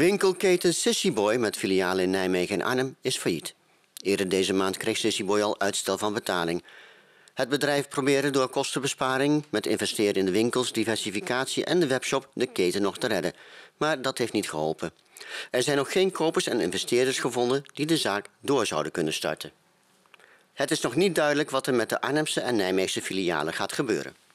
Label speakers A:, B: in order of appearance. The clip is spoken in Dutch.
A: Winkelketen Sissyboy met filialen in Nijmegen en Arnhem is failliet. Eerder deze maand kreeg Sissyboy al uitstel van betaling. Het bedrijf probeerde door kostenbesparing, met investeren in de winkels, diversificatie en de webshop de keten nog te redden. Maar dat heeft niet geholpen. Er zijn nog geen kopers en investeerders gevonden die de zaak door zouden kunnen starten. Het is nog niet duidelijk wat er met de Arnhemse en Nijmeegse filialen gaat gebeuren.